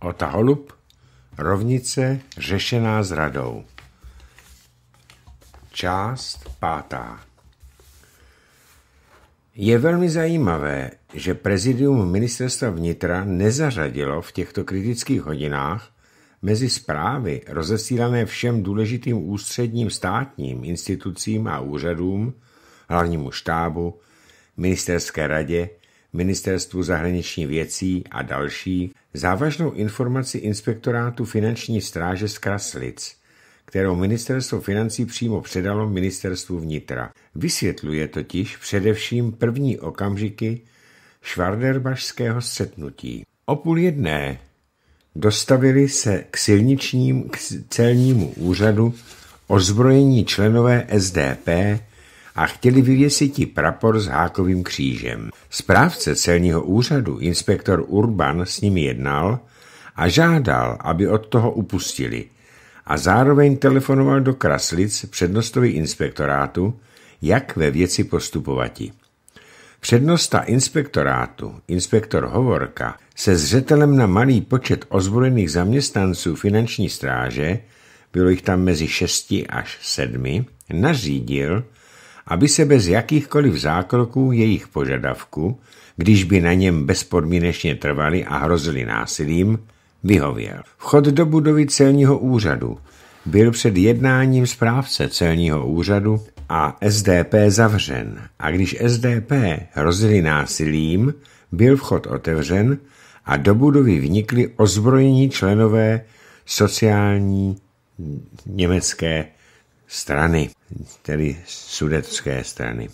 Ota Holub, rovnice řešená s radou. Část pátá. Je velmi zajímavé, že prezidium ministerstva vnitra nezařadilo v těchto kritických hodinách mezi zprávy rozesílané všem důležitým ústředním státním institucím a úřadům, hlavnímu štábu, ministerské radě, Ministerstvu zahraniční věcí a další závažnou informaci inspektorátu finanční stráže z Kraslic, kterou ministerstvo financí přímo předalo ministerstvu vnitra. Vysvětluje totiž především první okamžiky švarderbašského střetnutí. O půl jedné dostavili se k silničním k celnímu úřadu ozbrojení členové SDP a chtěli vyvěsit ti prapor s hákovým křížem. Správce celního úřadu, inspektor Urban, s nimi jednal a žádal, aby od toho upustili a zároveň telefonoval do Kraslic přednostovi inspektorátu, jak ve věci postupovati. Přednosta inspektorátu, inspektor Hovorka, se zřetelem na malý počet ozbrojených zaměstnanců finanční stráže, bylo jich tam mezi šesti až sedmi, nařídil, aby se bez jakýchkoliv zákroků jejich požadavku, když by na něm bezpodmínečně trvali a hrozili násilím, vyhověl. Vchod do budovy celního úřadu byl před jednáním správce celního úřadu a SDP zavřen. A když SDP hrozili násilím, byl vchod otevřen a do budovy vnikly ozbrojení členové sociální německé strany, tedy Sudetské strany.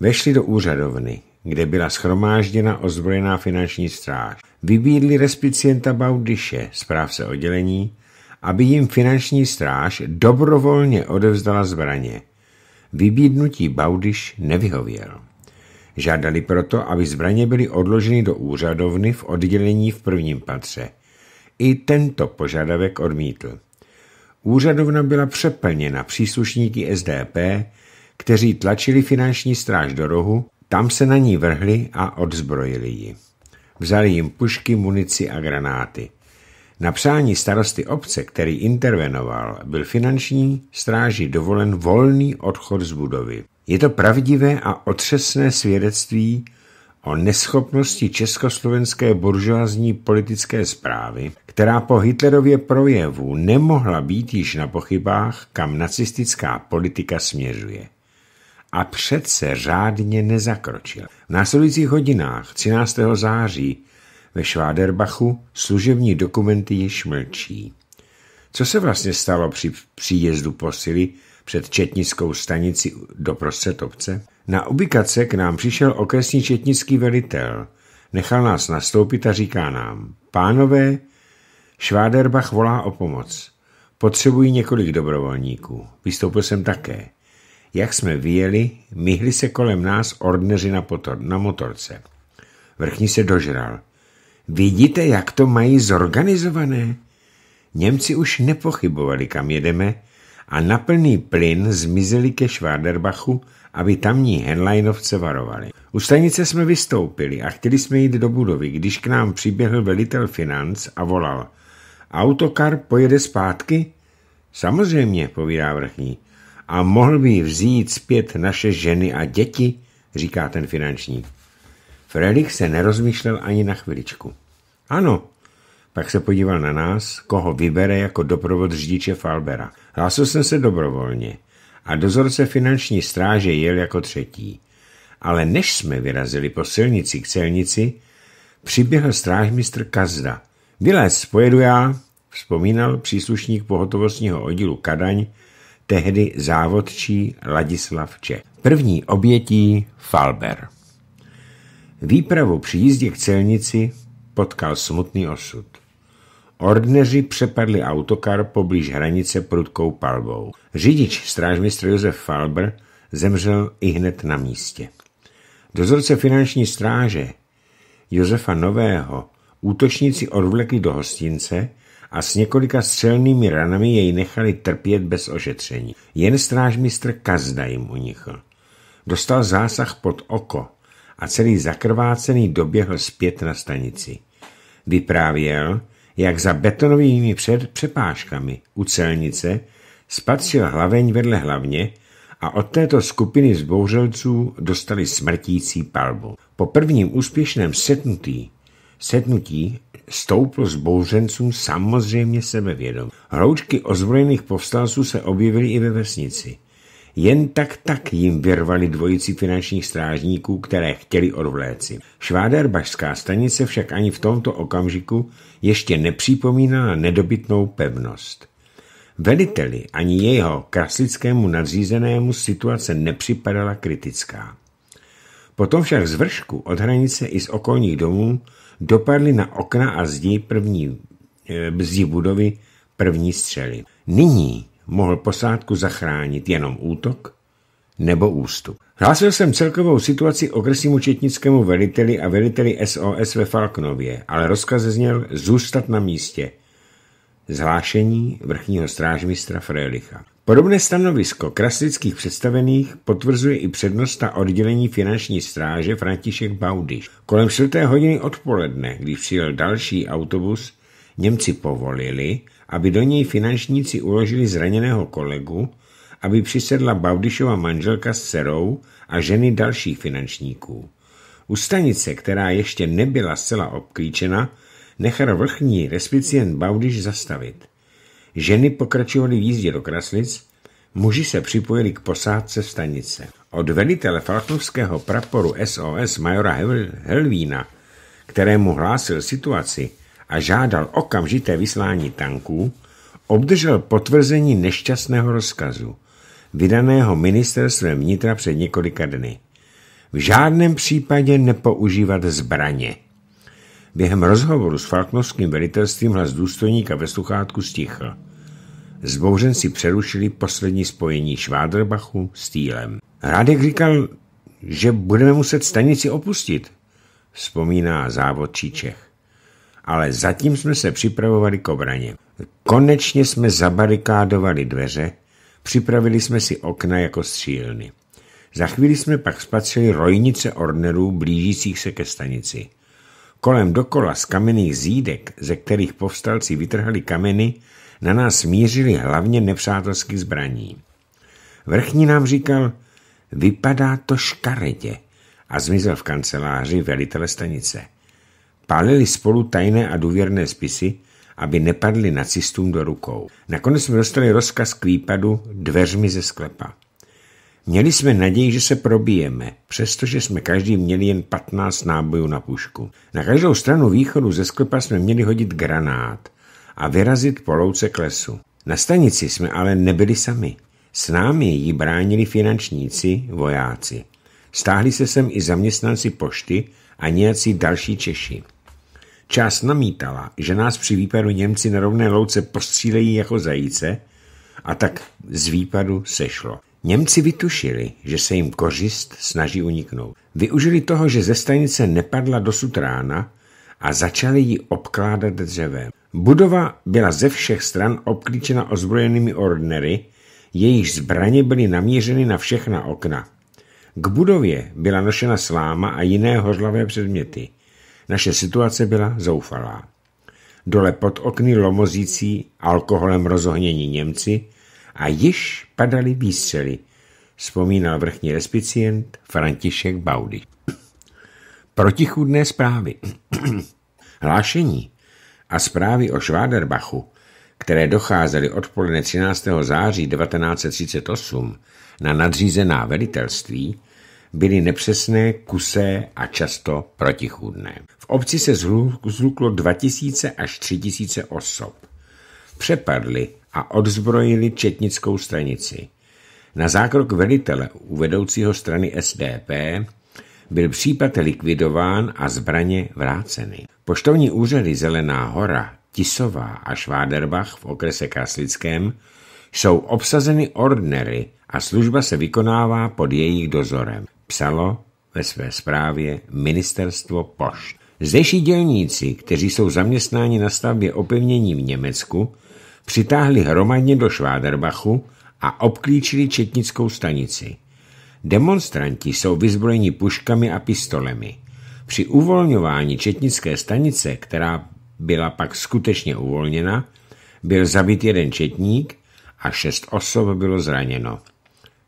Vešli do úřadovny, kde byla schromážděna ozbrojená finanční stráž. Vybídli respicienta Baudiše, správce oddělení, aby jim finanční stráž dobrovolně odevzdala zbraně. Vybídnutí Baudiš nevyhověl. Žádali proto, aby zbraně byly odloženy do úřadovny v oddělení v prvním patře. I tento požadavek odmítl. Úřadovna byla přeplněna příslušníky SDP, kteří tlačili finanční stráž do rohu, tam se na ní vrhli a odzbrojili ji. Vzali jim pušky, munici a granáty. Na přání starosty obce, který intervenoval, byl finanční stráži dovolen volný odchod z budovy. Je to pravdivé a otřesné svědectví o neschopnosti československé buržoázní politické zprávy, která po Hitlerově projevu nemohla být již na pochybách, kam nacistická politika směřuje. A přece řádně nezakročil. V následujících hodinách 13. září ve Šváderbachu služební dokumenty již mlčí. Co se vlastně stalo při příjezdu posily před četnickou stanici doprostřed obce. Na ubikace k nám přišel okresní četnický velitel. Nechal nás nastoupit a říká nám, pánové, Šváderbach volá o pomoc. Potřebují několik dobrovolníků. Vystoupil jsem také. Jak jsme vyjeli, myhli se kolem nás ordneři na, potor, na motorce. Vrchní se dožral. Vidíte, jak to mají zorganizované? Němci už nepochybovali, kam jedeme, a na plný plyn zmizeli ke Schwaderbachu, aby tamní henlajnovce varovali. U stanice jsme vystoupili a chtěli jsme jít do budovy, když k nám přiběhl velitel financ a volal. Autokar pojede zpátky? Samozřejmě, povídá vrchní. A mohl by vzít zpět naše ženy a děti, říká ten finanční. Frelich se nerozmýšlel ani na chviličku. Ano, pak se podíval na nás, koho vybere jako doprovod řidiče Falbera. Hlásil jsem se dobrovolně a dozorce finanční stráže jel jako třetí. Ale než jsme vyrazili po silnici k celnici, přiběhl strážmistr Kazda. Vylez, pojedu já, vzpomínal příslušník pohotovostního oddílu Kadaň, tehdy závodčí Ladislav Če. První obětí Falber. Výpravu při jízdě k celnici potkal smutný osud. Ordneři přepadli autokar poblíž hranice prudkou palbou. Řidič, strážmistr Josef Falber, zemřel i hned na místě. Dozorce finanční stráže Josefa Nového útočníci odvlekli do hostince a s několika střelnými ranami jej nechali trpět bez ošetření. Jen strážmistr Kazda jim unichl. Dostal zásah pod oko a celý zakrvácený doběhl zpět na stanici. Vyprávěl, jak za betonovými před přepážkami u celnice spatřil hlaveň vedle hlavně a od této skupiny zbouřelců dostali smrtící palbu. Po prvním úspěšném setnutí, setnutí stouplo zbouřencům samozřejmě sebevědom. Hroučky ozbrojených povstalců se objevily i ve vesnici. Jen tak tak jim vyrvali dvojici finančních strážníků, které chtěli odvléci. Šváderbašská stanice však ani v tomto okamžiku ještě nepřipomínala nedobytnou pevnost. Veliteli ani jeho kraslickému nadřízenému situace nepřipadala kritická. Potom však z vršku od hranice i z okolních domů dopadly na okna a zdi první, bzdí eh, budovy první střely. Nyní mohl posádku zachránit jenom útok nebo ústup. Hlásil jsem celkovou situaci okresnímu četnickému veliteli a veliteli SOS ve Falknově, ale rozkaz zněl zůstat na místě. Zhlášení vrchního strážmistra Frelicha. Podobné stanovisko kraslických představených potvrzuje i přednosta oddělení finanční stráže František Baudiš. Kolem 4. hodiny odpoledne, když přijel další autobus, Němci povolili, aby do něj finančníci uložili zraněného kolegu, aby přisedla Baudišova manželka s dcerou a ženy dalších finančníků. U stanice, která ještě nebyla zcela obklíčena, nechal vrchní respicient Baudiš zastavit. Ženy pokračovaly v jízdě do Kraslic, muži se připojili k posádce v stanice. Od velitele falknovského praporu SOS majora Helvína, kterému hlásil situaci, a žádal okamžité vyslání tanků, obdržel potvrzení nešťastného rozkazu, vydaného ministerstvem vnitra před několika dny. V žádném případě nepoužívat zbraně. Během rozhovoru s falknovským velitelstvím hlas důstojníka ve sluchátku stichl. Zbouřenci přerušili poslední spojení Švádrbachu s Týlem. Hrádek říkal, že budeme muset stanici opustit, vzpomíná závodčí Čech ale zatím jsme se připravovali k obraně. Konečně jsme zabarikádovali dveře, připravili jsme si okna jako střílny. Za chvíli jsme pak spatřili rojnice ornerů blížících se ke stanici. Kolem dokola z kamenných zídek, ze kterých povstalci vytrhali kameny, na nás mířili hlavně nepřátelských zbraní. Vrchní nám říkal, vypadá to škaredě a zmizel v kanceláři velitele stanice. Pálili spolu tajné a důvěrné spisy, aby nepadly nacistům do rukou. Nakonec jsme dostali rozkaz k výpadu dveřmi ze sklepa. Měli jsme naději, že se probijeme, přestože jsme každý měli jen 15 nábojů na pušku. Na každou stranu východu ze sklepa jsme měli hodit granát a vyrazit po k lesu. Na stanici jsme ale nebyli sami. S námi ji bránili finančníci, vojáci. Stáhli se sem i zaměstnanci pošty a nějací další Češi. Část namítala, že nás při výpadu Němci na rovné louce postřílejí jako zajíce a tak z výpadu sešlo. Němci vytušili, že se jim kořist snaží uniknout. Využili toho, že ze stanice nepadla dosud rána a začali ji obkládat dřevem. Budova byla ze všech stran obklíčena ozbrojenými ordnery, jejich zbraně byly namířeny na všechna okna. K budově byla nošena sláma a jiné hořlavé předměty – naše situace byla zoufalá. Dole pod okny lomozící alkoholem rozohnění Němci a již padaly výstřely, vzpomínal vrchní respicient František Baudy. Protichudné zprávy, hlášení a zprávy o Šváderbachu, které docházely odpoledne 13. září 1938 na nadřízená velitelství, byly nepřesné, kusé a často protichůdné. V obci se zhluklo 2000 až 3000 osob. Přepadli a odzbrojili četnickou stanici. Na zákrok velitele vedoucího strany SDP byl případ likvidován a zbraně vráceny. Poštovní úřady Zelená hora, Tisová a Šváderbach v okrese Kraslickém jsou obsazeny ordnery a služba se vykonává pod jejich dozorem psalo ve své zprávě Ministerstvo pošt. Zdejší dělníci, kteří jsou zaměstnáni na stavbě opevnění v Německu, přitáhli hromadně do Šváderbachu a obklíčili četnickou stanici. Demonstranti jsou vyzbrojeni puškami a pistolemi. Při uvolňování četnické stanice, která byla pak skutečně uvolněna, byl zabit jeden četník a šest osob bylo zraněno.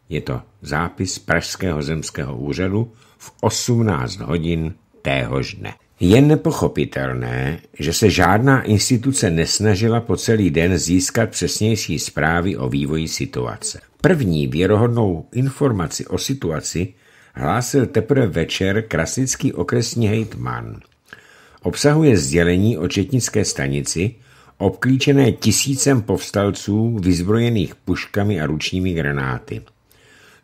Je to zápis Pražského zemského úřadu v 18 hodin téhož dne. Je nepochopitelné, že se žádná instituce nesnažila po celý den získat přesnější zprávy o vývoji situace. První věrohodnou informaci o situaci hlásil teprve večer krasnický okresní hejtman. Obsahuje sdělení o četnické stanici, obklíčené tisícem povstalců vyzbrojených puškami a ručními granáty.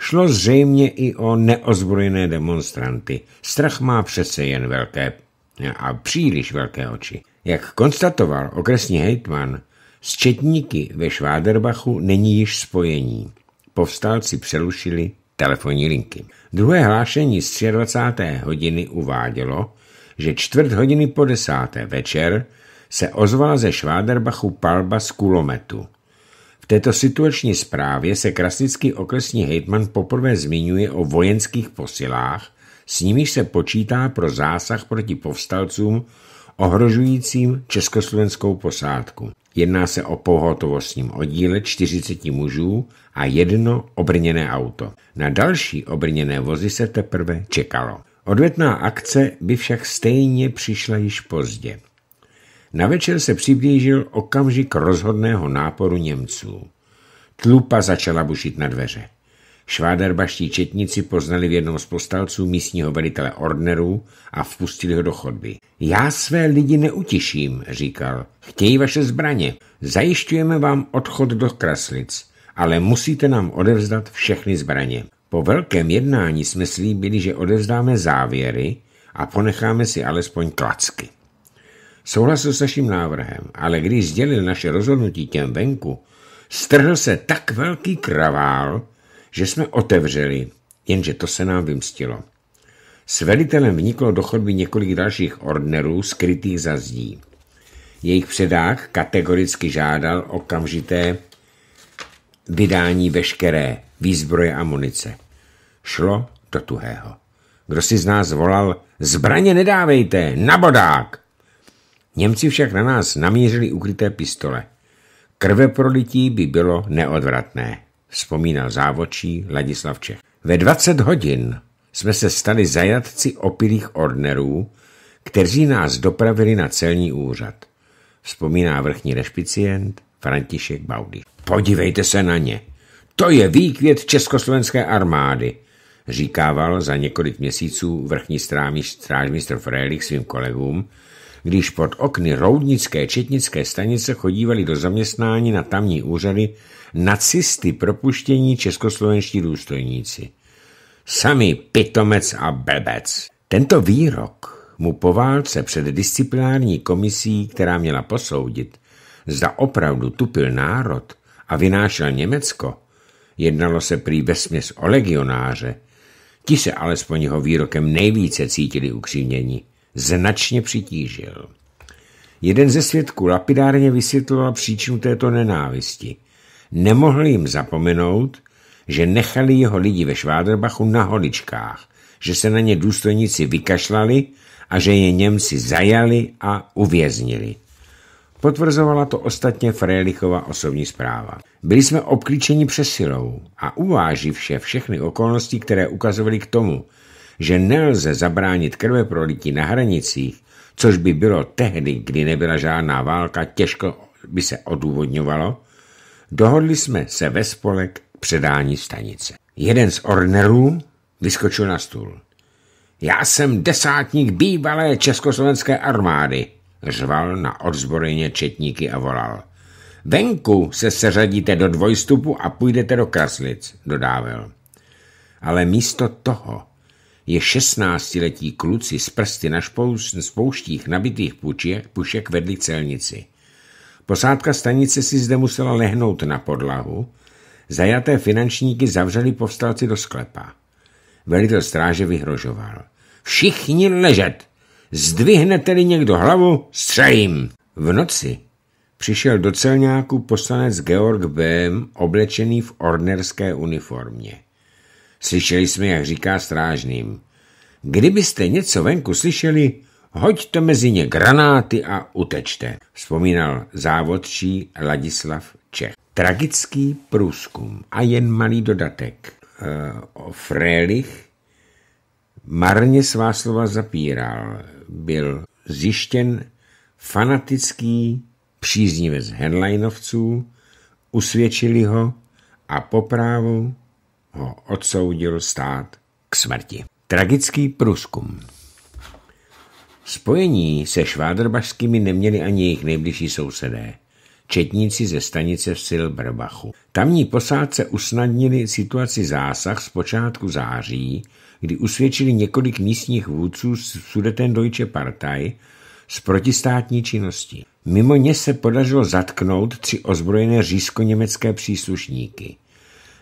Šlo zřejmě i o neozbrojené demonstranty. Strach má přece jen velké a příliš velké oči. Jak konstatoval okresní hejtman, s četníky ve Šváderbachu není již spojení. Povstalci přerušili telefonní linky. Druhé hlášení z 23. hodiny uvádělo, že čtvrt hodiny po desáté večer se ozvala ze Šváderbachu palba z kulometu této situační zprávě se krasnický okresní hejtman poprvé zmiňuje o vojenských posilách, s nimiž se počítá pro zásah proti povstalcům ohrožujícím československou posádku. Jedná se o pohotovostním oddíle 40 mužů a jedno obrněné auto. Na další obrněné vozy se teprve čekalo. Odvetná akce by však stejně přišla již pozdě. Na večer se přiblížil okamžik rozhodného náporu Němců. Tlupa začala bušit na dveře. Šváderbaští četníci poznali v jednom z postalců místního velitele Ordnerů a vpustili ho do chodby. Já své lidi neutiším, říkal. Chtějí vaše zbraně. Zajišťujeme vám odchod do Kraslic, ale musíte nám odevzdat všechny zbraně. Po velkém jednání jsme slíbili, že odevzdáme závěry a ponecháme si alespoň klacky. Souhlasil s naším návrhem, ale když sdělil naše rozhodnutí těm venku, strhl se tak velký kravál, že jsme otevřeli, jenže to se nám vymstilo. S velitelem vniklo do chodby několik dalších ordnerů skrytých za zdí. Jejich předák kategoricky žádal okamžité vydání veškeré výzbroje a munice. Šlo do tuhého. Kdo si z nás volal, zbraně nedávejte, na bodák! Němci však na nás namířili ukryté pistole. Krve prolití by bylo neodvratné, vzpomínal závočí Ladislav Čech. Ve 20 hodin jsme se stali zajatci opilých ordnerů, kteří nás dopravili na celní úřad, vzpomíná vrchní rešpicient František Baudy. Podívejte se na ně. To je výkvět československé armády, říkával za několik měsíců vrchní strážmistr Frélich svým kolegům, když pod okny roudnické četnické stanice chodívali do zaměstnání na tamní úřady nacisty propuštění českoslovenští důstojníci. Samý pitomec a bebec. Tento výrok mu po válce před disciplinární komisí, která měla posoudit, zda opravdu tupil národ a vynášel Německo, jednalo se prý vesměs o legionáře, ti se alespoň jeho výrokem nejvíce cítili ukřivněni značně přitížil. Jeden ze svědků lapidárně vysvětloval příčinu této nenávisti. Nemohl jim zapomenout, že nechali jeho lidi ve Šváderbachu na holičkách, že se na ně důstojníci vykašlali a že je Němci zajali a uvěznili. Potvrzovala to ostatně Frélichova osobní zpráva. Byli jsme obklíčeni přesilou a uváživše vše všechny okolnosti, které ukazovaly k tomu, že nelze zabránit krveprolití na hranicích, což by bylo tehdy, kdy nebyla žádná válka, těžko by se odůvodňovalo, dohodli jsme se ve spolek předání stanice. Jeden z ornerů vyskočil na stůl. Já jsem desátník bývalé československé armády, řval na odzbrojeně četníky a volal. Venku se seřadíte do dvojstupu a půjdete do Kraslic, dodával. Ale místo toho je šestnáctiletí kluci s prsty na spouštích nabitých pušek vedli celnici. Posádka stanice si zde musela lehnout na podlahu, zajaté finančníky zavřeli povstalci do sklepa. Velitel stráže vyhrožoval. Všichni ležet! Zdvihnete-li někdo hlavu, střejím! V noci přišel do celňáku poslanec Georg Bém oblečený v ornerské uniformě. Slyšeli jsme, jak říká strážným. Kdybyste něco venku slyšeli, hoďte mezi ně granáty a utečte, vzpomínal závodčí Ladislav Čech. Tragický průzkum a jen malý dodatek. Eh, o Frélich marně svá slova zapíral. Byl zjištěn fanatický příznivec Henleinovců, usvědčili ho a poprávu ho odsoudil stát k smrti. Tragický průzkum Spojení se švádrbašskými neměli ani jejich nejbližší sousedé, četníci ze stanice v Silbrbachu. Tamní posádce usnadnili situaci zásah z počátku září, kdy usvědčili několik místních vůdců z sudeten Deutsche Partei z protistátní činnosti. Mimo ně se podařilo zatknout tři ozbrojené řízko německé příslušníky –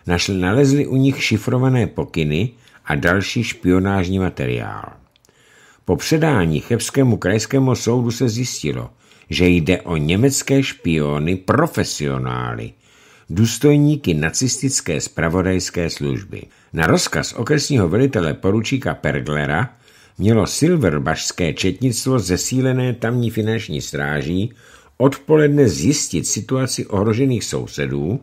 našli, nalezli u nich šifrované pokyny a další špionážní materiál. Po předání Chebskému krajskému soudu se zjistilo, že jde o německé špiony profesionály, důstojníky nacistické spravodajské služby. Na rozkaz okresního velitele poručíka Perglera mělo silverbašské četnictvo zesílené tamní finanční stráží odpoledne zjistit situaci ohrožených sousedů,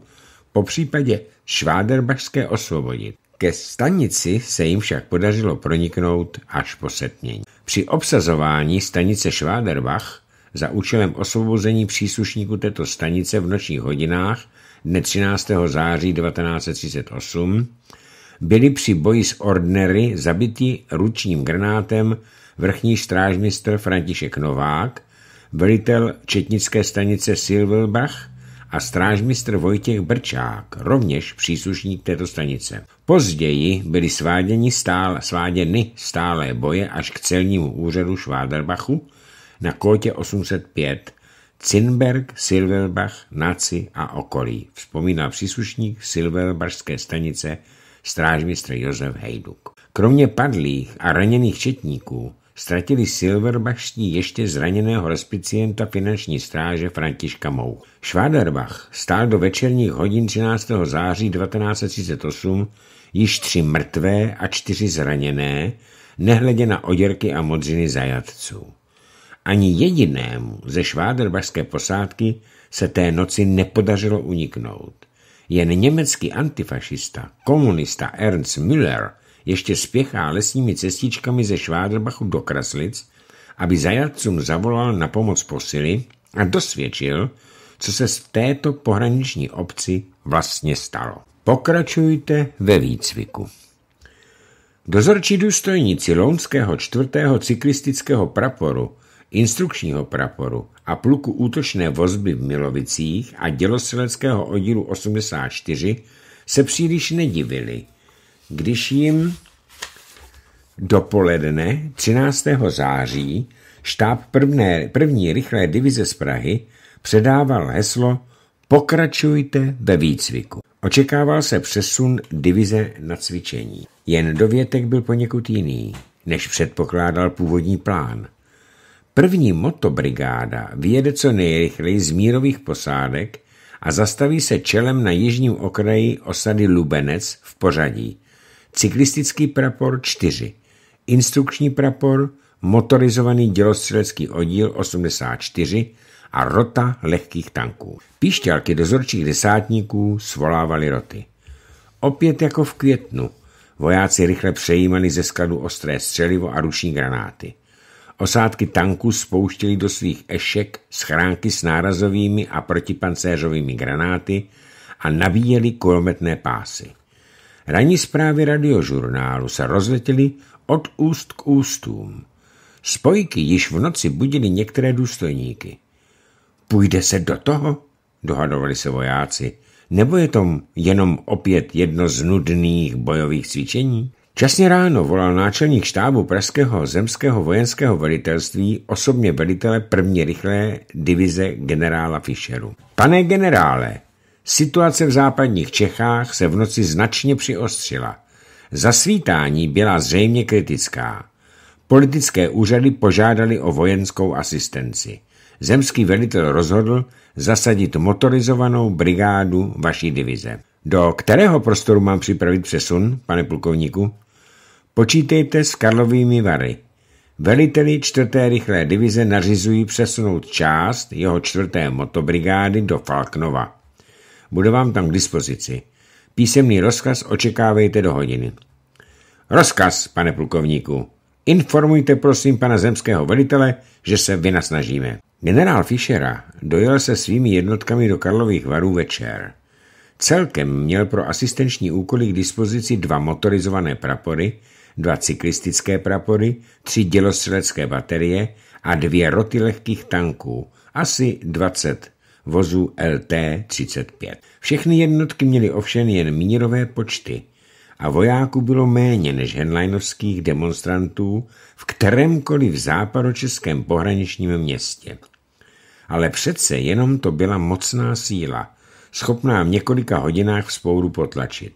po případě švádrbašské osvobodit. Ke stanici se jim však podařilo proniknout až po setmění. Při obsazování stanice Šváderbach za účelem osvobození příslušníků této stanice v nočních hodinách dne 13. září 1938 byli při boji s ordnery zabiti ručním granátem vrchní strážmistr František Novák, velitel četnické stanice Silvelbach a strážmistr Vojtěch Brčák, rovněž příslušník této stanice. Později byly sváděni stál sváděny stálé boje až k celnímu úřadu Šváderbachu na kótě 805 Cinberg, Silverbach, Naci a okolí, vzpomíná příslušník Silverbachské stanice strážmistr Josef Hejduk. Kromě padlých a raněných četníků ztratili Silverbachští ještě zraněného respicienta finanční stráže Františka Mou. Schwaderbach stál do večerních hodin 13. září 1938 již tři mrtvé a čtyři zraněné, nehledě na oděrky a modřiny zajatců. Ani jedinému ze šváderbašské posádky se té noci nepodařilo uniknout. Jen německý antifašista, komunista Ernst Müller ještě spěchá lesními cestičkami ze Švádrbachu do Kraslic, aby zajatcům zavolal na pomoc posily a dosvědčil, co se z této pohraniční obci vlastně stalo. Pokračujte ve výcviku. Dozorčí důstojníci lounského čtvrtého cyklistického praporu, instrukčního praporu a pluku útočné vozby v Milovicích a dělostřeleckého oddílu 84 se příliš nedivili, když jim dopoledne 13. září štáb prvné, první rychlé divize z Prahy předával heslo Pokračujte ve výcviku. Očekával se přesun divize na cvičení. Jen dovětek byl poněkud jiný, než předpokládal původní plán. První motobrigáda vyjede co nejrychleji z mírových posádek a zastaví se čelem na jižním okraji osady Lubenec v pořadí cyklistický prapor 4, instrukční prapor, motorizovaný dělostřelecký oddíl 84 a rota lehkých tanků. Píšťalky dozorčích desátníků svolávaly roty. Opět jako v květnu vojáci rychle přejímali ze skladu ostré střelivo a ruční granáty. Osádky tanků spouštěly do svých ešek schránky s nárazovými a protipancéřovými granáty a nabíjeli kulometné pásy. Ranní zprávy radiožurnálu se rozletěly od úst k ústům. Spojky již v noci budili některé důstojníky. Půjde se do toho? Dohadovali se vojáci. Nebo je to jenom opět jedno z nudných bojových cvičení? Časně ráno volal náčelník štábu Pražského zemského vojenského velitelství osobně velitele první rychlé divize generála Fischeru. Pane generále, Situace v západních Čechách se v noci značně přiostřila. Zasvítání byla zřejmě kritická. Politické úřady požádali o vojenskou asistenci. Zemský velitel rozhodl zasadit motorizovanou brigádu vaší divize. Do kterého prostoru mám připravit přesun, pane plukovníku? Počítejte s Karlovými vary. Veliteli čtvrté rychlé divize nařizují přesunout část jeho čtvrté motobrigády do Falknova. Bude vám tam k dispozici. Písemný rozkaz očekávejte do hodiny. Rozkaz, pane plukovníku. Informujte prosím pana zemského velitele, že se vynasnažíme. Generál Fischera dojel se svými jednotkami do Karlových varů večer. Celkem měl pro asistenční úkoly k dispozici dva motorizované prapory, dva cyklistické prapory, tři dělostřelecké baterie a dvě roty lehkých tanků, asi 20 vozů LT-35. Všechny jednotky měly ovšem jen mírové počty a vojáků bylo méně než henlajnovských demonstrantů v kterémkoliv západočeském pohraničním městě. Ale přece jenom to byla mocná síla, schopná v několika hodinách spouru potlačit.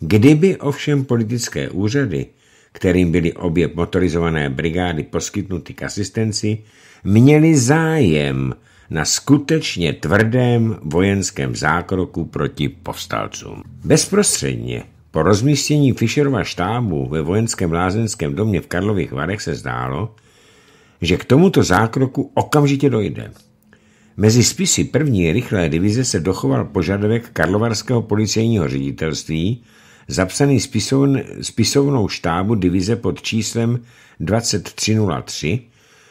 Kdyby ovšem politické úřady, kterým byly obě motorizované brigády poskytnuty k asistenci, měli zájem na skutečně tvrdém vojenském zákroku proti povstalcům. Bezprostředně po rozmístění Fischerova štábu ve vojenském lázeňském domě v Karlových Varech se zdálo, že k tomuto zákroku okamžitě dojde. Mezi spisy první rychlé divize se dochoval požadavek karlovarského policejního ředitelství, zapsaný spisovn, spisovnou štábu divize pod číslem 2303,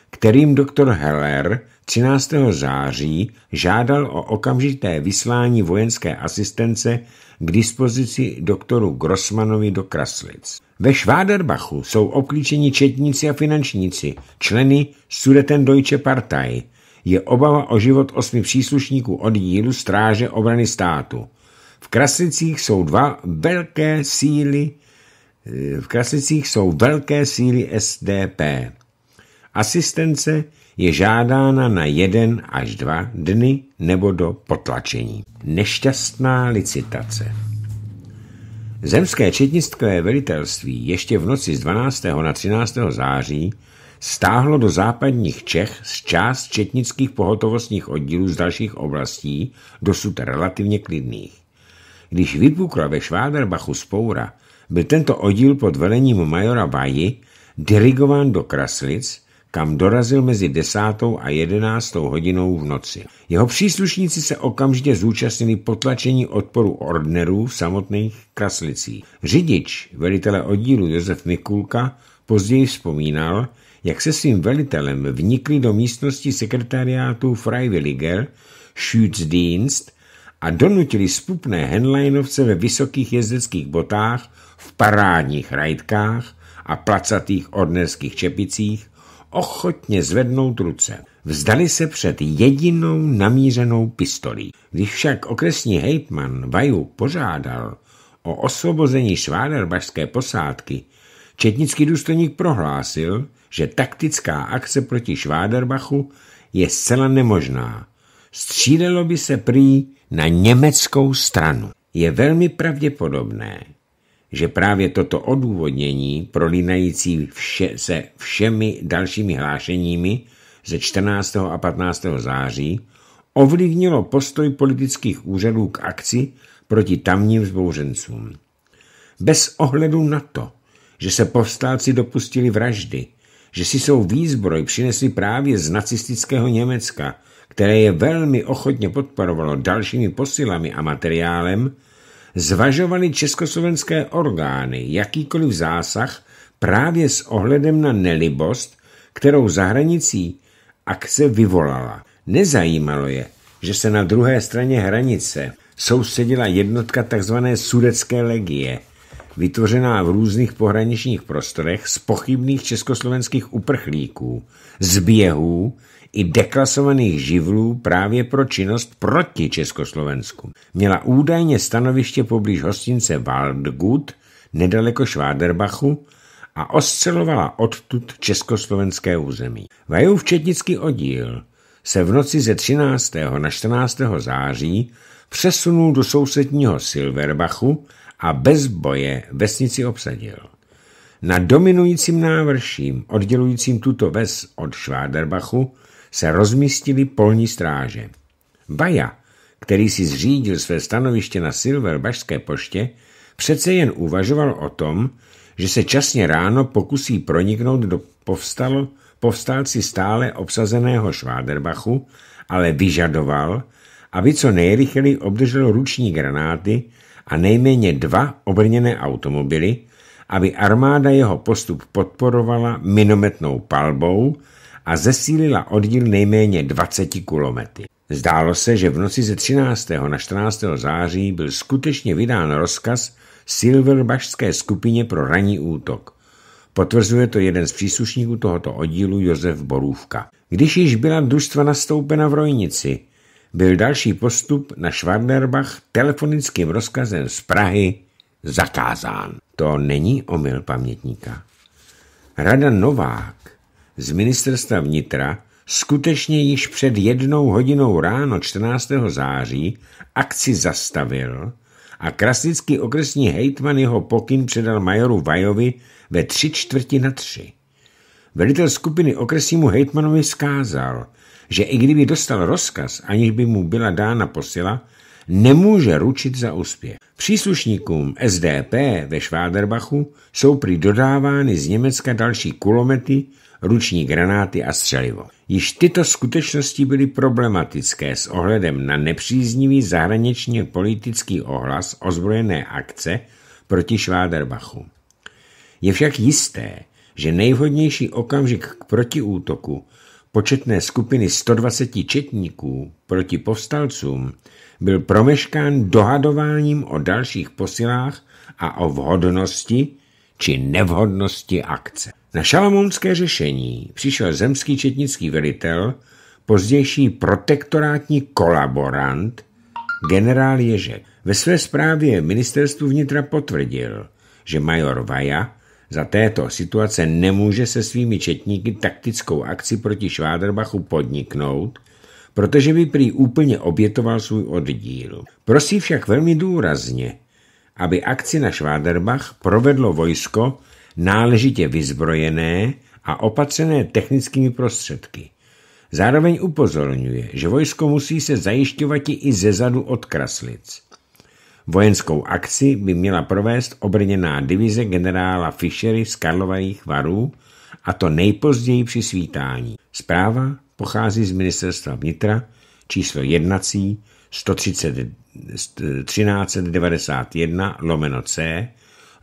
kterým doktor Heller 13. září žádal o okamžité vyslání vojenské asistence k dispozici doktoru Grossmanovi do Kraslic. Ve Šváderbachu jsou obklíčeni četníci a finančníci, členy Deutsche Partei. Je obava o život osmi příslušníků oddílu Stráže obrany státu. V Kraslicích jsou dva velké síly eh, v Kraslicích jsou velké síly SDP. Asistence je žádána na jeden až dva dny nebo do potlačení. Nešťastná licitace Zemské četnictvé velitelství ještě v noci z 12. na 13. září stáhlo do západních Čech z část četnických pohotovostních oddílů z dalších oblastí, dosud relativně klidných. Když vypukla ve Šváderbachu spoura, byl tento oddíl pod velením majora Vaji dirigován do Kraslic, kam dorazil mezi desátou a jedenáctou hodinou v noci. Jeho příslušníci se okamžitě zúčastnili potlačení odporu ordnerů v samotných Kraslicích. Řidič velitele oddílu Josef Mikulka později vzpomínal, jak se svým velitelem vnikli do místnosti sekretariátu Freiwilliger Schützdienst a donutili spupné henleinovce ve vysokých jezdeckých botách, v parádních rajtkách a placatých ordnerských čepicích ochotně zvednout ruce. Vzdali se před jedinou namířenou pistolí. Když však okresní hejtman Vaju požádal o osvobození šváderbašské posádky, četnický důstojník prohlásil, že taktická akce proti Šváderbachu je zcela nemožná. Střílelo by se prý na německou stranu. Je velmi pravděpodobné, že právě toto odůvodnění, prolínající vše, se všemi dalšími hlášeními ze 14. a 15. září, ovlivnilo postoj politických úřadů k akci proti tamním zbouřencům. Bez ohledu na to, že se povstáci dopustili vraždy, že si svou výzbroj přinesli právě z nacistického Německa, které je velmi ochotně podporovalo dalšími posilami a materiálem, zvažovaly československé orgány jakýkoliv zásah právě s ohledem na nelibost, kterou za akce vyvolala. Nezajímalo je, že se na druhé straně hranice soustředila jednotka tzv. sudecké legie, vytvořená v různých pohraničních prostorech z pochybných československých uprchlíků, z běhů, i deklasovaných živlů právě pro činnost proti Československu. Měla údajně stanoviště poblíž hostince Waldgut, nedaleko Šváderbachu, a oscelovala odtud československé území. Vajův četnický oddíl se v noci ze 13. na 14. září přesunul do sousedního Silverbachu a bez boje vesnici obsadil. Na dominujícím návrším, oddělujícím tuto ves od Šváderbachu, se rozmístili polní stráže. Baja, který si zřídil své stanoviště na Silverbašské poště, přece jen uvažoval o tom, že se časně ráno pokusí proniknout do povstal, povstalci stále obsazeného Šváderbachu, ale vyžadoval, aby co nejrychleji obdržel ruční granáty a nejméně dva obrněné automobily, aby armáda jeho postup podporovala minometnou palbou a zesílila oddíl nejméně 20 kulometry. Zdálo se, že v noci ze 13. na 14. září byl skutečně vydán rozkaz silverbašské skupině pro ranní útok. Potvrzuje to jeden z příslušníků tohoto oddílu Josef Borůvka. Když již byla družstva nastoupena v Rojnici, byl další postup na Švarderbach telefonickým rozkazem z Prahy zakázán. To není omyl pamětníka. Rada Novák z ministerstva vnitra skutečně již před jednou hodinou ráno 14. září akci zastavil a krasnický okresní hejtman jeho pokyn předal majoru Vajovi ve tři čtvrti na tři. Velitel skupiny okresnímu hejtmanovi skázal, že i kdyby dostal rozkaz, aniž by mu byla dána posila, nemůže ručit za úspěch. Příslušníkům SDP ve Šváderbachu jsou prý dodávány z Německa další kulomety ruční granáty a střelivo. Již tyto skutečnosti byly problematické s ohledem na nepříznivý zahraničně politický ohlas ozbrojené akce proti Šváderbachu. Je však jisté, že nejvhodnější okamžik k protiútoku početné skupiny 120 četníků proti povstalcům byl promeškán dohadováním o dalších posilách a o vhodnosti či nevhodnosti akce. Na šalamounské řešení přišel zemský četnický velitel, pozdější protektorátní kolaborant, generál Ježek. Ve své zprávě ministerstvu vnitra potvrdil, že major Vaja za této situace nemůže se svými četníky taktickou akci proti Šváderbachu podniknout, protože by prý úplně obětoval svůj oddíl. Prosí však velmi důrazně, aby akci na Šváderbach provedlo vojsko náležitě vyzbrojené a opatřené technickými prostředky. Zároveň upozorňuje, že vojsko musí se zajišťovat i zezadu od Kraslic. Vojenskou akci by měla provést obrněná divize generála Fischery z Karlových varů a to nejpozději při svítání. Zpráva pochází z ministerstva vnitra číslo jednací 130, 1391 lomeno C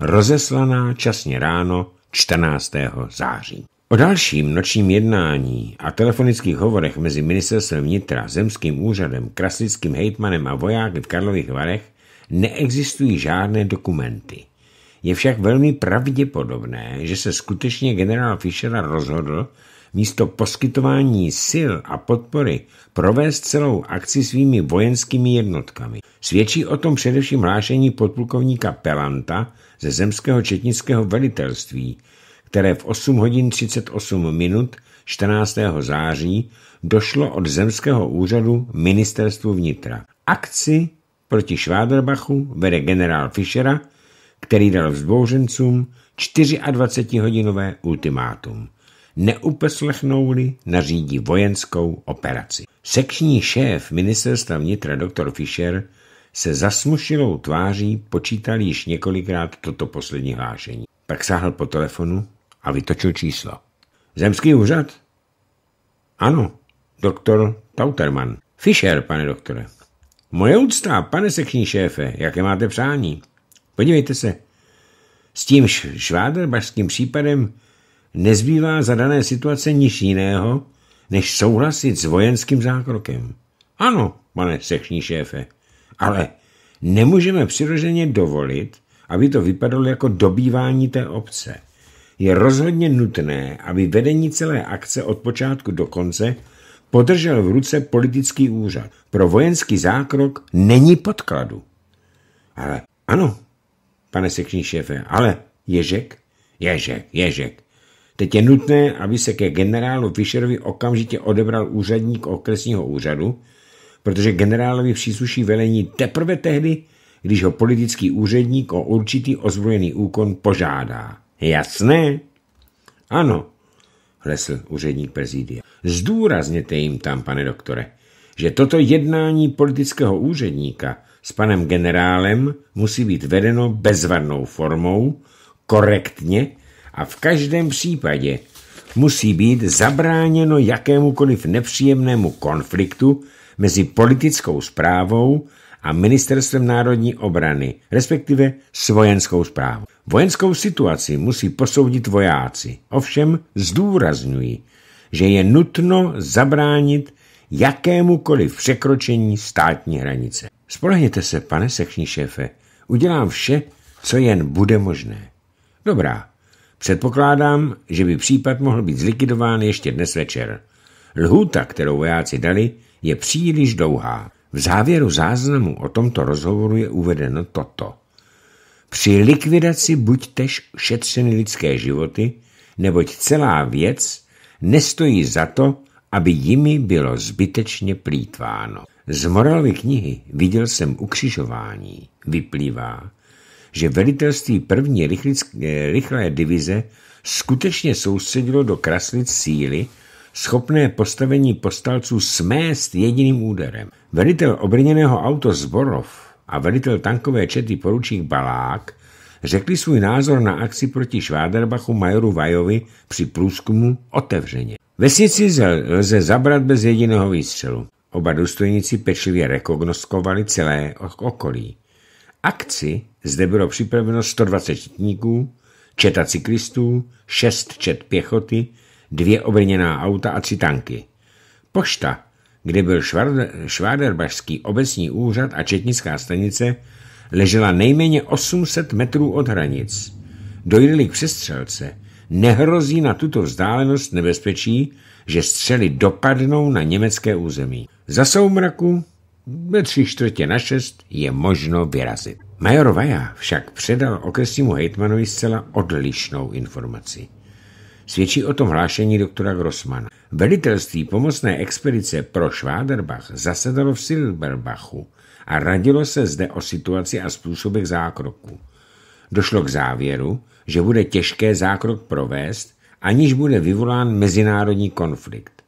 rozeslaná časně ráno 14. září. O dalším nočním jednání a telefonických hovorech mezi ministerstvem vnitra, zemským úřadem, krasickým hejtmanem a vojáky v Karlových Varech neexistují žádné dokumenty. Je však velmi pravděpodobné, že se skutečně generál Fischera rozhodl, místo poskytování sil a podpory provést celou akci svými vojenskými jednotkami. Svědčí o tom především hlášení podplukovníka Pelanta ze zemského četnického velitelství, které v 8 hodin 38 minut 14. září došlo od zemského úřadu ministerstvu vnitra. Akci proti Švádrbachu vede generál Fischera, který dal vzbouřencům 24-hodinové ultimátum neuposlechnou-li, nařídí vojenskou operaci. Sekční šéf ministerstva vnitra dr. Fischer se zasmušilou tváří počítal již několikrát toto poslední hlášení. Pak sáhl po telefonu a vytočil číslo. Zemský úřad? Ano, doktor Tauterman. Fischer, pane doktore. Moje úcta, pane sekční šéfe, jaké máte přání? Podívejte se, s tím švádrbařským případem nezbývá za dané situace nič jiného, než souhlasit s vojenským zákrokem. Ano, pane střechní šéfe, ale nemůžeme přirozeně dovolit, aby to vypadalo jako dobývání té obce. Je rozhodně nutné, aby vedení celé akce od počátku do konce podržel v ruce politický úřad. Pro vojenský zákrok není podkladu. Ale ano, pane sekční šéfe, ale Ježek, Ježek, Ježek, Teď je nutné, aby se ke generálu Fischerovi okamžitě odebral úředník okresního úřadu, protože generálovi přísluší velení teprve tehdy, když ho politický úředník o určitý ozbrojený úkon požádá. Jasné? Ano, hlesl úředník prezidia. Zdůrazněte jim tam, pane doktore, že toto jednání politického úředníka s panem generálem musí být vedeno bezvadnou formou, korektně a v každém případě musí být zabráněno jakémukoliv nepříjemnému konfliktu mezi politickou zprávou a Ministerstvem národní obrany, respektive s vojenskou zprávou. Vojenskou situaci musí posoudit vojáci, ovšem zdůrazňují, že je nutno zabránit jakémukoliv překročení státní hranice. Spolehněte se, pane sekční šéfe, udělám vše, co jen bude možné. Dobrá, Předpokládám, že by případ mohl být zlikvidován ještě dnes večer. Lhůta, kterou vojáci dali, je příliš dlouhá. V závěru záznamu o tomto rozhovoru je uvedeno toto. Při likvidaci buďtež šetřeny lidské životy, neboť celá věc nestojí za to, aby jimi bylo zbytečně plítváno. Z moralovy knihy viděl jsem ukřižování, vyplývá, že velitelství první eh, rychlé divize skutečně soustředilo do Kraslic síly, schopné postavení postalců smést jediným úderem. Velitel obrněného auto Zborov a velitel tankové čety poručík Balák řekli svůj názor na akci proti Šváderbachu majoru Vajovi při průzkumu otevřeně. Vesnici lze zabrat bez jediného výstřelu. Oba důstojníci pečlivě rekognoskovali celé okolí akci zde bylo připraveno 120 četníků, četa cyklistů, šest čet pěchoty, dvě obrněná auta a tři tanky. Pošta, kde byl Šváderbašský obecní úřad a četnická stanice, ležela nejméně 800 metrů od hranic. Dojeli k přestřelce, nehrozí na tuto vzdálenost nebezpečí, že střely dopadnou na německé území. Za soumraku ve tři čtvrtě na šest je možno vyrazit. Major Vaja však předal okresnímu hejtmanovi zcela odlišnou informaci. Svědčí o tom hlášení doktora Grossmana. Velitelství pomocné expedice pro Šváderbach zasedalo v Silberbachu a radilo se zde o situaci a způsobech zákroku. Došlo k závěru, že bude těžké zákrok provést, aniž bude vyvolán mezinárodní konflikt.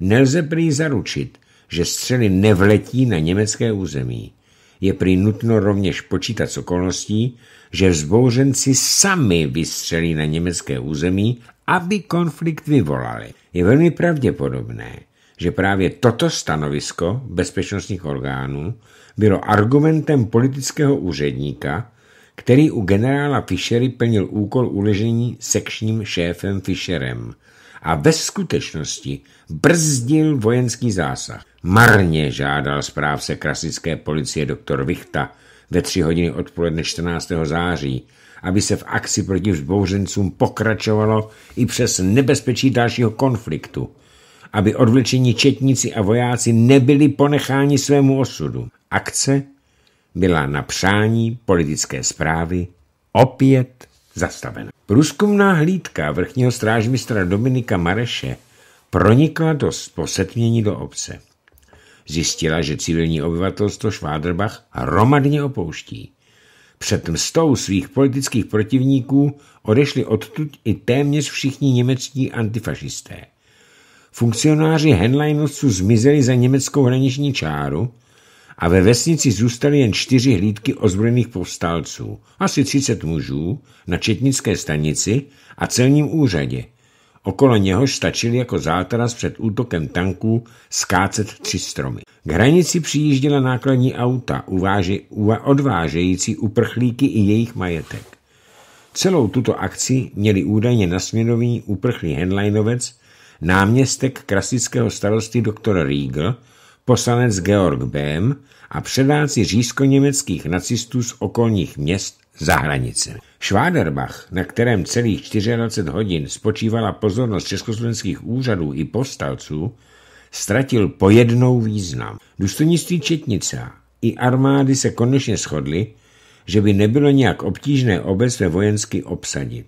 Nelze prý zaručit, že střely nevletí na německé území. Je prý nutno rovněž počítat s okolností, že vzbouřenci sami vystřelí na německé území, aby konflikt vyvolali. Je velmi pravděpodobné, že právě toto stanovisko bezpečnostních orgánů bylo argumentem politického úředníka, který u generála Fischery plnil úkol uležení sekčním šéfem Fischerem – a ve skutečnosti brzdil vojenský zásah. Marně žádal správce klasické policie doktor Vichta ve tři hodiny odpoledne 14. září, aby se v akci proti vzbouřencům pokračovalo i přes nebezpečí dalšího konfliktu, aby odvlečení četníci a vojáci nebyli ponecháni svému osudu. Akce byla na přání politické zprávy opět zastavena. Ruskomná hlídka vrchního strážmistra Dominika Mareše pronikla do posetmění do obce. Zjistila, že civilní obyvatelstvo Švádrbach hromadně opouští. Před mstou svých politických protivníků odešli odtud i téměř všichni němečtí antifašisté. Funkcionáři Henleinovců zmizeli za německou hraniční čáru a ve vesnici zůstaly jen čtyři hlídky ozbrojených povstalců, asi 30 mužů, na četnické stanici a celním úřadě. Okolo něhož stačili jako zátaras před útokem tanků skácet tři stromy. K hranici přijížděla nákladní auta, uváže, uva, odvážející uprchlíky i jejich majetek. Celou tuto akci měli údajně nasměrovaný uprchlý henlajnovec, náměstek krasického starosty doktora Riegel, poslanec Georg Bem a předáci německých nacistů z okolních měst za hranice. Schwaderbach, na kterém celých 24 hodin spočívala pozornost československých úřadů i povstalců, ztratil pojednou význam. Důstojnictví Četnica i armády se konečně shodly, že by nebylo nějak obtížné obec ve vojensky obsadit.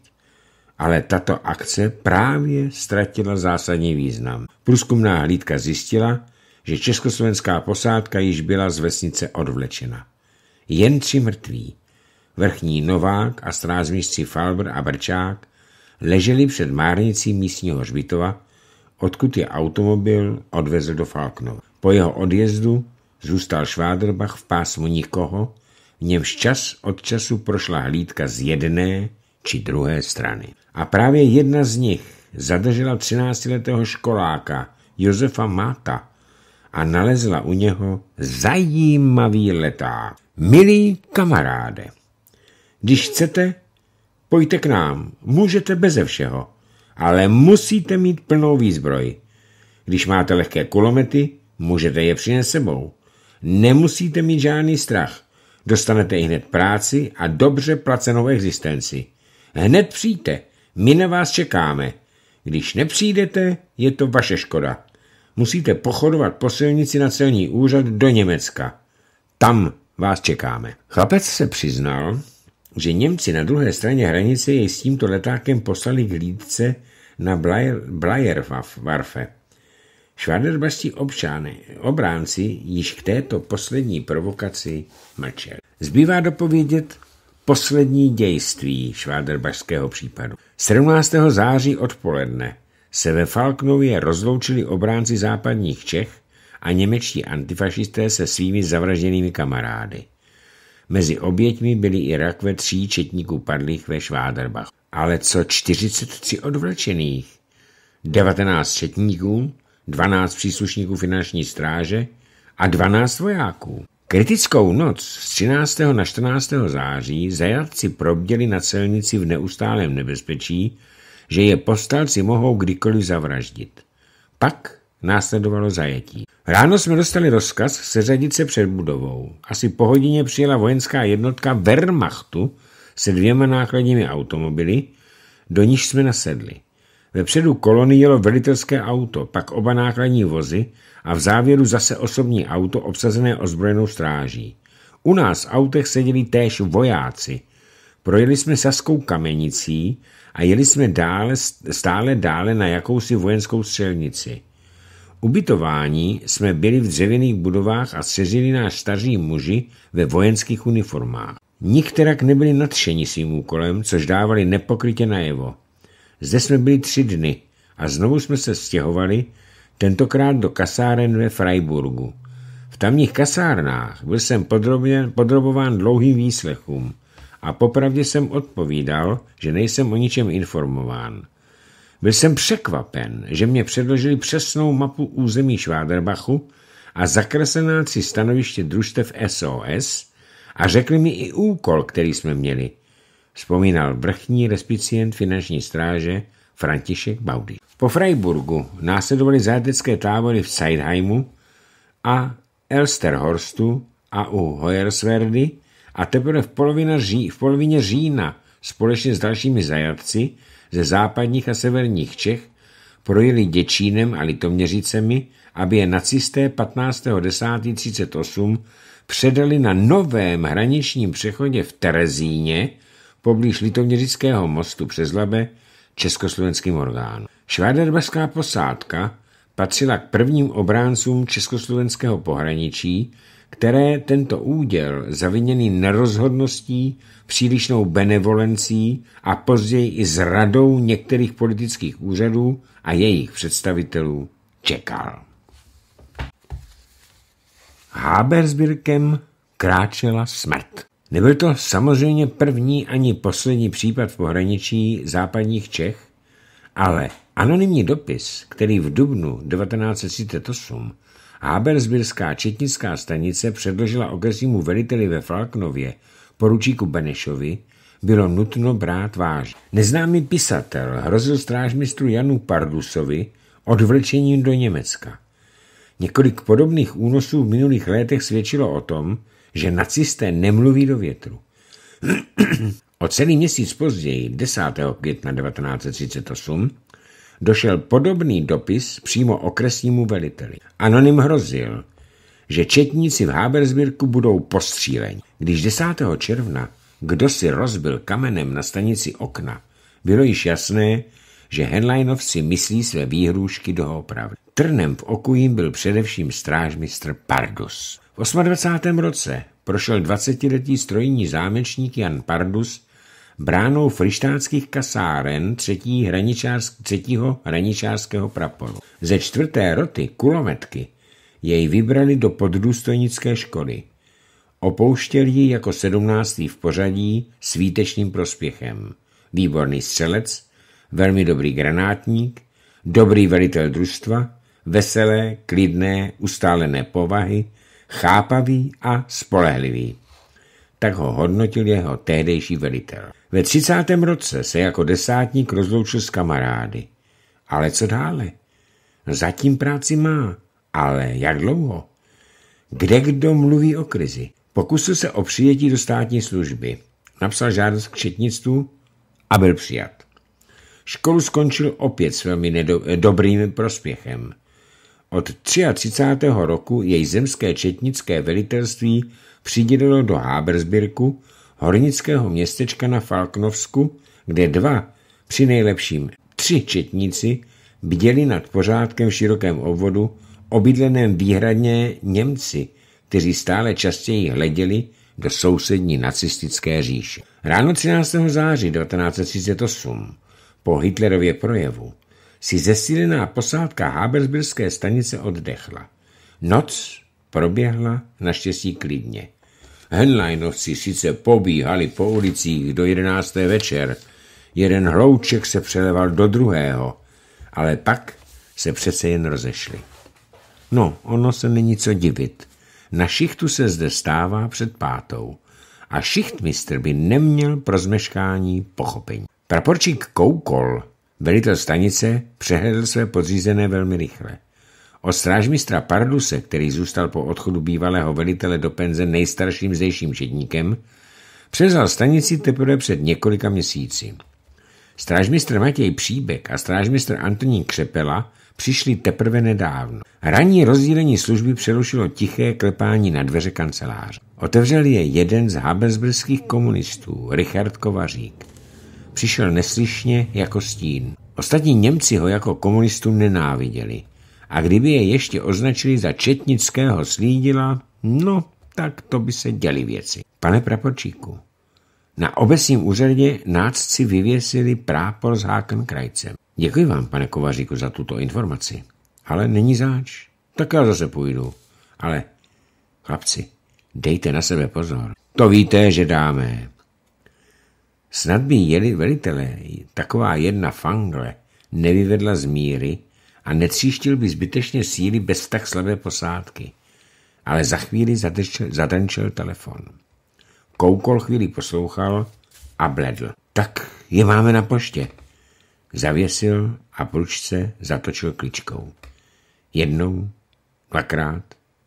Ale tato akce právě ztratila zásadní význam. Průzkumná hlídka zjistila, že československá posádka již byla z vesnice odvlečena. Jen tři mrtví, vrchní Novák a strázmířci Falbr a Brčák, leželi před márnicí místního žbitova. odkud je automobil odvezl do Falknova. Po jeho odjezdu zůstal Švádrbach v pásmu nikoho, v němž čas od času prošla hlídka z jedné či druhé strany. A právě jedna z nich zadržela 13-letého školáka Josefa Máta, a nalezla u něho zajímavý leták. Milý kamaráde, když chcete, pojďte k nám, můžete beze všeho, ale musíte mít plnou výzbroj. Když máte lehké kulomety, můžete je přinést sebou. Nemusíte mít žádný strach. Dostanete i hned práci a dobře placenou existenci. Hned přijďte, my na vás čekáme. Když nepřijdete, je to vaše škoda musíte pochodovat po silnici na celní úřad do Německa. Tam vás čekáme. Chlapec se přiznal, že Němci na druhé straně hranice jej s tímto letákem poslali k hlídce na Bleierwarfe. Švaderbastí občány, obránci již k této poslední provokaci mlčeli. Zbývá dopovědět poslední dějství šváderbašského případu. 17. září odpoledne se ve Falknově rozloučili obránci západních Čech a němečtí antifašisté se svými zavražděnými kamarády. Mezi oběťmi byly i rakve tří četníků padlých ve Šváderbach. Ale co 43 odvlečených? 19 četníků, 12 příslušníků finanční stráže a 12 vojáků. Kritickou noc z 13. na 14. září zajatci probděli na celnici v neustálém nebezpečí že je postalci mohou kdykoliv zavraždit. Pak následovalo zajetí. Ráno jsme dostali rozkaz seřadit se před budovou. Asi po hodině přijela vojenská jednotka Wehrmachtu se dvěma nákladními automobily, do níž jsme nasedli. Vepředu kolony jelo velitelské auto, pak oba nákladní vozy a v závěru zase osobní auto obsazené ozbrojenou stráží. U nás v autech seděli též vojáci. Projeli jsme saskou kamenicí a jeli jsme dále, stále dále na jakousi vojenskou střelnici. Ubytování jsme byli v dřevěných budovách a seřili náš staří muži ve vojenských uniformách. Nikterak nebyli nadšeni svým úkolem, což dávali nepokrytě najevo. Zde jsme byli tři dny a znovu jsme se stěhovali, tentokrát do kasáren ve Freiburgu. V tamních kasárnách byl jsem podroben, podrobován dlouhým výslechům a popravdě jsem odpovídal, že nejsem o ničem informován. Byl jsem překvapen, že mě předložili přesnou mapu území Šváderbachu a zakreslená si stanoviště družstev SOS a řekli mi i úkol, který jsme měli, vzpomínal vrchní respicient finanční stráže František Baudy. Po Freiburgu následovaly zátecké tábory v Seidheimu a Elsterhorstu a u Hoyerswerdy, a teprve v, polovině ří, v polovině října společně s dalšími zajatci ze západních a severních Čech projeli Děčínem a Litoměřicemi, aby je nacisté 15.10.38 předali na novém hraničním přechodě v Terezíně poblíž Litoměřického mostu přes Labe československým orgánům. Švéderbská posádka patřila k prvním obráncům československého pohraničí, které tento úděl, zaviněný nerozhodností, přílišnou benevolencí a později i zradou některých politických úřadů a jejich představitelů, čekal. Habersbirkem kráčela smrt. Nebyl to samozřejmě první ani poslední případ v pohraničí západních Čech, ale anonymní dopis, který v dubnu 1938 Hábersbirská četnická stanice předložila okresnímu veliteli ve Falknově, poručíku Benešovi, bylo nutno brát vážně. Neznámý pisatel hrozil strážmistru Janu Pardusovi odvlčením do Německa. Několik podobných únosů v minulých letech svědčilo o tom, že nacisté nemluví do větru. o celý měsíc později, 10. května 1938, došel podobný dopis přímo okresnímu veliteli. Anonym hrozil, že četníci v Habersbirku budou postříleni. Když 10. června kdo si rozbil kamenem na stanici okna, bylo již jasné, že Henleinovci myslí své výhrůžky doopravdy. Trnem v oku jim byl především strážmistr Pardus. V 28. roce prošel 20-letý strojní zámečník Jan Pardus bránou frištátských kasáren třetí hraničářsk, třetího hraničářského praporu. Ze čtvrté roty kulometky jej vybrali do poddůstojnické školy. Opouštěl ji jako sedmnáctý v pořadí s výtečným prospěchem. Výborný střelec, velmi dobrý granátník, dobrý velitel družstva, veselé, klidné, ustálené povahy, chápavý a spolehlivý. Tak ho hodnotil jeho tehdejší velitel. Ve třicátém roce se jako desátník rozloučil s kamarády. Ale co dále? Zatím práci má, ale jak dlouho? Kde kdo mluví o krizi? Pokusil se o přijetí do státní služby. Napsal žádost k četnictvu a byl přijat. Školu skončil opět s velmi dobrým prospěchem. Od 33. roku jej zemské četnické velitelství přidělilo do Habersbirku, hornického městečka na Falknovsku, kde dva, při nejlepším tři četníci, bděli nad pořádkem v širokém obvodu, obydleném výhradně Němci, kteří stále častěji hleděli do sousední nacistické říše. Ráno 13. září 1938 po Hitlerově projevu si zesílená posádka Habersbilské stanice oddechla. Noc proběhla naštěstí klidně. Henleinovci sice pobíhali po ulicích do jedenácté večer, jeden hlouček se přeleval do druhého, ale pak se přece jen rozešli. No, ono se není co divit. Na šichtu se zde stává před pátou a šichtmistr by neměl pro zmeškání pochopení. Praporčík Koukol, velitel stanice, přehledl své podřízené velmi rychle – O strážmistra Parduse, který zůstal po odchodu bývalého velitele do penze nejstarším zdejším žedníkem, přezal stanici teprve před několika měsíci. Strážmistr Matěj Příbek a strážmistr Antonín Křepela přišli teprve nedávno. Ranní rozdílení služby přerušilo tiché klepání na dveře kanceláře. Otevřel je jeden z habelsbrských komunistů, Richard Kovařík. Přišel neslyšně jako stín. Ostatní Němci ho jako komunistu nenáviděli. A kdyby je ještě označili za četnického slídila, no, tak to by se děli věci. Pane praporčíku, na obecním úřadě nácci vyvěsili prápor s krajcem. Děkuji vám, pane Kovaříku, za tuto informaci. Ale není záč. Tak já zase půjdu. Ale, chlapci, dejte na sebe pozor. To víte, že dáme. Snad by jeli velitelé, taková jedna fangle nevyvedla z míry, a netříštil by zbytečně síly bez tak slabé posádky. Ale za chvíli zadrčel, zadrčel telefon. Koukol chvíli poslouchal a bledl. Tak je máme na poště. Zavěsil a pručce zatočil kličkou. Jednou, dvakrát,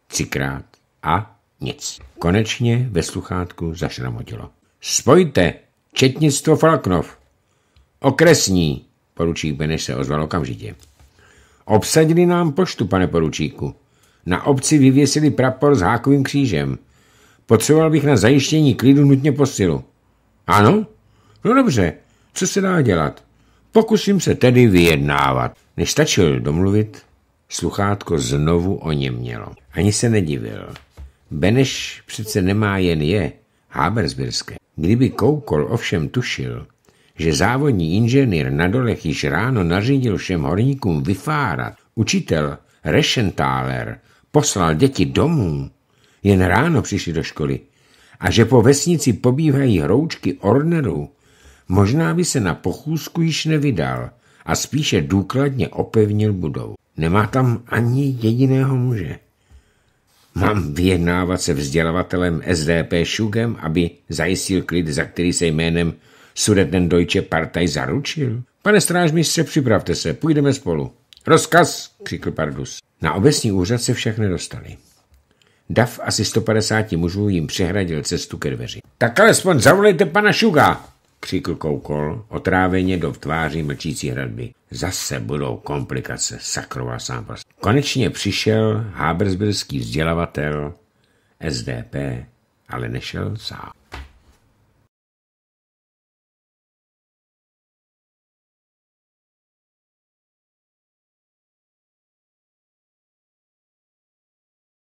třikrát a nic. Konečně ve sluchátku zašramotilo. Spojte, četnictvo Falknov. Okresní, poručík Beneš se ozval okamžitě. Obsadili nám poštu, pane poručíku. Na obci vyvěsili prapor s hákovým křížem. Potřeboval bych na zajištění klidu nutně posilu. Ano? No dobře, co se dá dělat? Pokusím se tedy vyjednávat. Než stačil domluvit, sluchátko znovu o něm mělo. Ani se nedivil. Beneš přece nemá jen je, Habersbirské. Kdyby Koukol ovšem tušil, že závodní inženýr na dolech již ráno nařídil všem horníkům vyfárat. Učitel Rešentáler poslal děti domů, jen ráno přišli do školy a že po vesnici pobíhají hroučky ornerů, možná by se na pochůzku již nevydal a spíše důkladně opevnil budou. Nemá tam ani jediného muže. Mám vyjednávat se vzdělavatelem SDP Šugem, aby zajistil klid, za který se jménem Sudeten Deutsche Partei zaručil. Pane strážmistře, připravte se, půjdeme spolu. Rozkaz, křikl Pardus. Na obecní úřad se však nedostali. Dav asi 150 mužů jim přehradil cestu ke dveři. Tak alespoň zavolejte pana Šuga, křikl Koukol, otráveně do tváří mlčící hradby. Zase budou komplikace, sakroval sám pas. Konečně přišel hábersbilský vzdělavatel SDP, ale nešel sám.